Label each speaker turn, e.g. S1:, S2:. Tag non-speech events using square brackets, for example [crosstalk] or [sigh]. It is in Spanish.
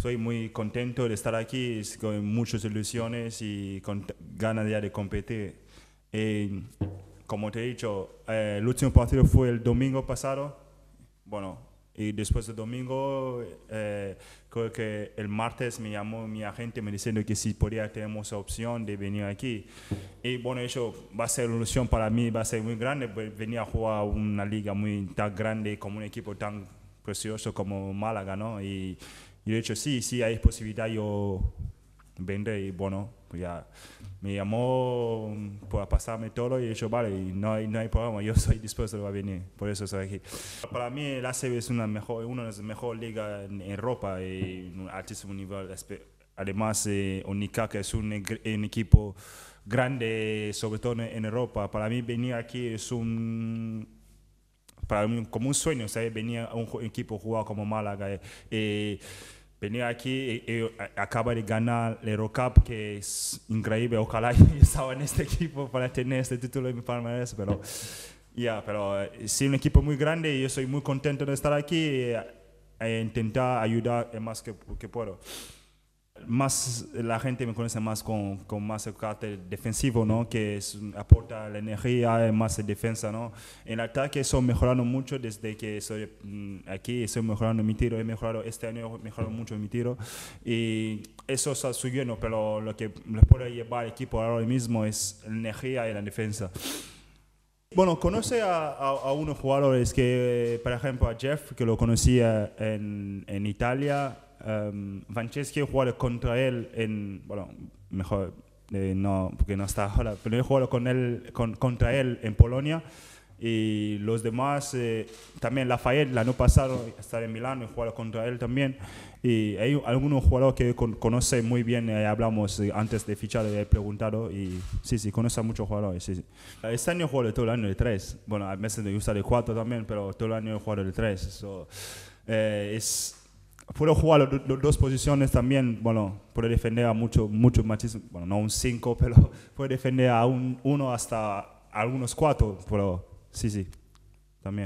S1: soy muy contento de estar aquí, con muchas ilusiones y con ganas ya de competir. Eh, como te he dicho, eh, el último partido fue el domingo pasado. Bueno, y después del domingo, eh, creo que el martes me llamó mi agente me diciendo que si podía, tenemos opción de venir aquí. Y bueno, eso va a ser una ilusión para mí, va a ser muy grande, pues, venir a jugar una liga muy tan grande, con un equipo tan precioso como Málaga, ¿no? Y, yo he hecho, sí, sí hay posibilidad, yo vendré y bueno, ya me llamó para pasarme todo y he dicho, vale, no hay, no hay problema, yo soy dispuesto a venir, por eso estoy aquí. Para mí la CB es una, mejor, una de las mejores ligas en Europa y un altísimo nivel. Además, eh, Unica, que es un, un, equipo grande, sobre todo en Europa, para mí venir aquí es un para mí como un sueño, ¿sabes? Venir a un equipo jugado como Málaga. Eh, eh venir aquí y, eh, eh, acaba de ganar el Eurocup, que es increíble. Ojalá [laughs] yo estaba en este equipo para tener este título en mi palmarés, pero ya, pero sí, un equipo muy grande y yo soy muy contento de estar aquí e, intentar ayudar más que puedo más la gente me conoce más con, más el carácter defensivo, ¿no? Que aporta la energía, más defensa, ¿no? En el ataque estoy mejorando mucho desde que estoy mm, aquí, estoy mejorando mi tiro, he mejorado este año, he mejorado mucho mi tiro y eso está subiendo, pero lo que me puede llevar al equipo ahora mismo es la energía y la defensa. Bueno, conoce a, unos jugadores que, por ejemplo, a Jeff, que lo conocía en, en Italia, Um, em, juega contra él en, bueno, mejor eh, no, porque no está ahora, pero he con él, contra él en Polonia y los demás, eh, también Lafayette, la no pasado, estar en Milán, y jugado contra él también y hay algunos jugadores que conoce muy bien, eh, hablamos antes de fichar, le he preguntado y sí, sí, conoce a muchos jugadores, Este año juego todo el año de tres, bueno, a veces me gusta de cuatro también, pero todo el año he jugado de tres, es Puedo jugar dos posiciones también, bueno, puede defender a muchos mucho machismo, bueno, no un cinco, [laughs] pero puede defender a un uno hasta algunos cuatro, pero sí, sí, también.